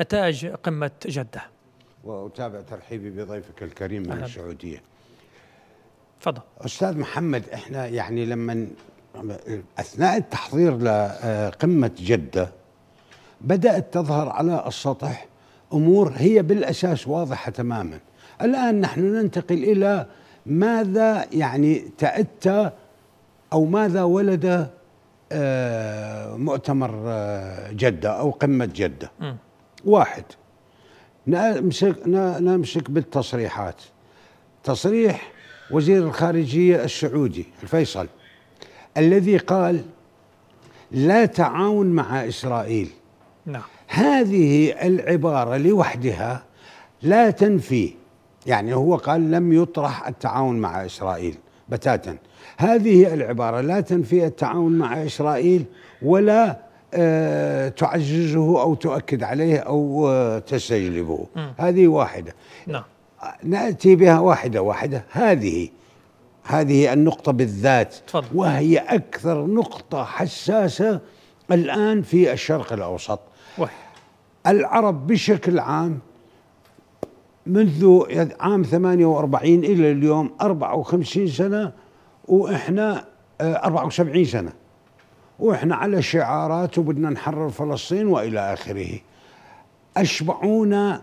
نتائج قمة جدة وأتابع ترحيبي بضيفك الكريم من السعودية تفضل أستاذ محمد إحنا يعني لما أثناء التحضير لقمة جدة بدأت تظهر على السطح أمور هي بالأساس واضحة تماما الآن نحن ننتقل إلى ماذا يعني تأتى أو ماذا ولد آه، مؤتمر آه، جدة أو قمة جدة م. واحد نمسك نمسك بالتصريحات تصريح وزير الخارجيه السعودي الفيصل الذي قال لا تعاون مع اسرائيل نعم هذه العباره لوحدها لا تنفي يعني هو قال لم يطرح التعاون مع اسرائيل بتاتا هذه العباره لا تنفي التعاون مع اسرائيل ولا آه، تعججه أو تؤكد عليه أو آه، تستجلبه هذه واحدة نعم نأتي بها واحدة واحدة هذه هذه النقطة بالذات تفضل. وهي أكثر نقطة حساسة الآن في الشرق الأوسط وحي. العرب بشكل عام منذ عام 48 إلى اليوم 54 سنة وإحنا 74 آه، سنة واحنا على شعارات وبدنا نحرر فلسطين والى اخره اشبعونا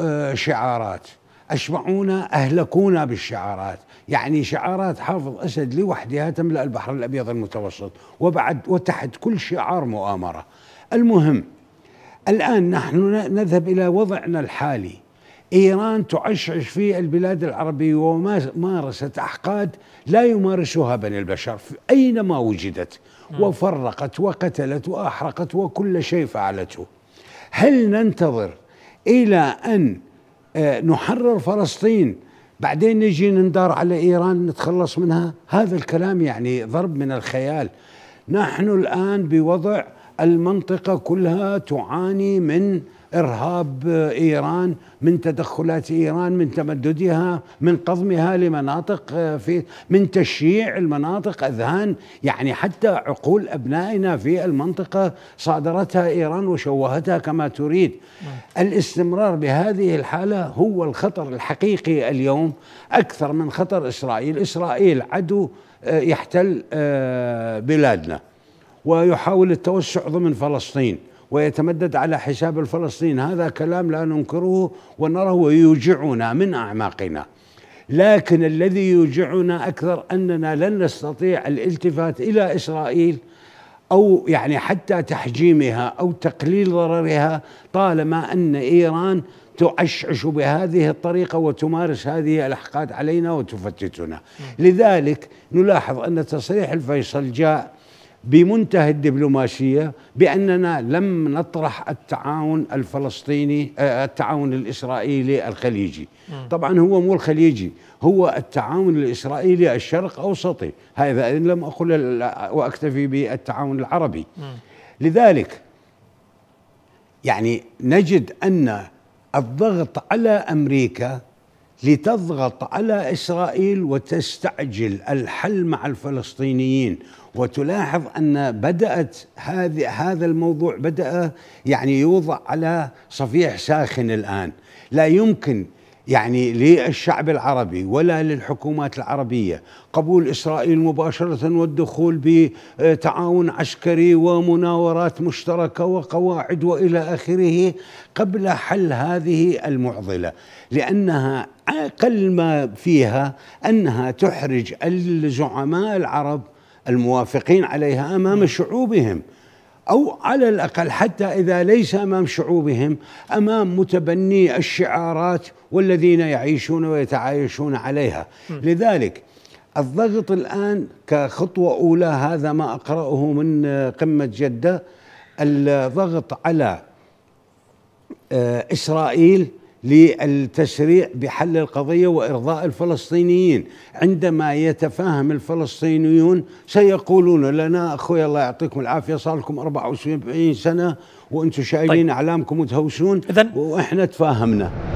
آه، شعارات اشبعونا اهلكونا بالشعارات يعني شعارات حافظ اسد لوحدها تملا البحر الابيض المتوسط وبعد وتحت كل شعار مؤامره المهم الان نحن نذهب الى وضعنا الحالي إيران تعشعش في البلاد العربية ومارست أحقاد لا يمارسها بني البشر أينما وجدت وفرقت وقتلت وأحرقت وكل شيء فعلته هل ننتظر إلى أن آه، نحرر فلسطين بعدين نجي ندار على إيران نتخلص منها هذا الكلام يعني ضرب من الخيال نحن الآن بوضع المنطقة كلها تعاني من إرهاب آه، إيران من تدخلات إيران من تمددها من قضمها لمناطق آه، في من تشييع المناطق أذهان يعني حتى عقول أبنائنا في المنطقة صادرتها إيران وشوهتها كما تريد نعم. الاستمرار بهذه الحالة هو الخطر الحقيقي اليوم أكثر من خطر إسرائيل إسرائيل عدو آه، يحتل بلادنا ويحاول التوسع ضمن فلسطين ويتمدد على حساب الفلسطين هذا كلام لا ننكره ونراه ويوجعنا من أعماقنا لكن الذي يوجعنا أكثر أننا لن نستطيع الالتفات إلى إسرائيل أو يعني حتى تحجيمها أو تقليل ضررها طالما أن إيران تعشعش بهذه الطريقة وتمارس هذه الأحقاد علينا وتفتتنا لذلك نلاحظ أن تصريح الفيصل جاء بمنتهى الدبلوماسيه باننا لم نطرح التعاون الفلسطيني آه، التعاون الاسرائيلي الخليجي طبعا هو مو الخليجي هو التعاون الاسرائيلي الشرق اوسطي هذا ان لم اقل واكتفي بالتعاون العربي لذلك يعني نجد ان الضغط على امريكا لتضغط على اسرائيل وتستعجل الحل مع الفلسطينيين وتلاحظ ان بدات هذه هذا الموضوع بدا يعني يوضع على صفيح ساخن الان لا يمكن يعني للشعب العربي ولا للحكومات العربية قبول إسرائيل مباشرة والدخول بتعاون عسكري ومناورات مشتركة وقواعد وإلى آخره قبل حل هذه المعضلة لأنها أقل ما فيها أنها تحرج الزعماء العرب الموافقين عليها أمام شعوبهم أو على الأقل حتى إذا ليس أمام شعوبهم أمام متبني الشعارات والذين يعيشون ويتعايشون عليها لذلك الضغط الآن كخطوة أولى هذا ما أقرأه من قمة جدة الضغط على آه، إسرائيل للتسريع بحل القضيه وارضاء الفلسطينيين عندما يتفاهم الفلسطينيون سيقولون لنا اخوي الله يعطيكم العافيه صار لكم 74 سنه وانتم شايلين طيب. اعلامكم وتهوسون واحنا تفاهمنا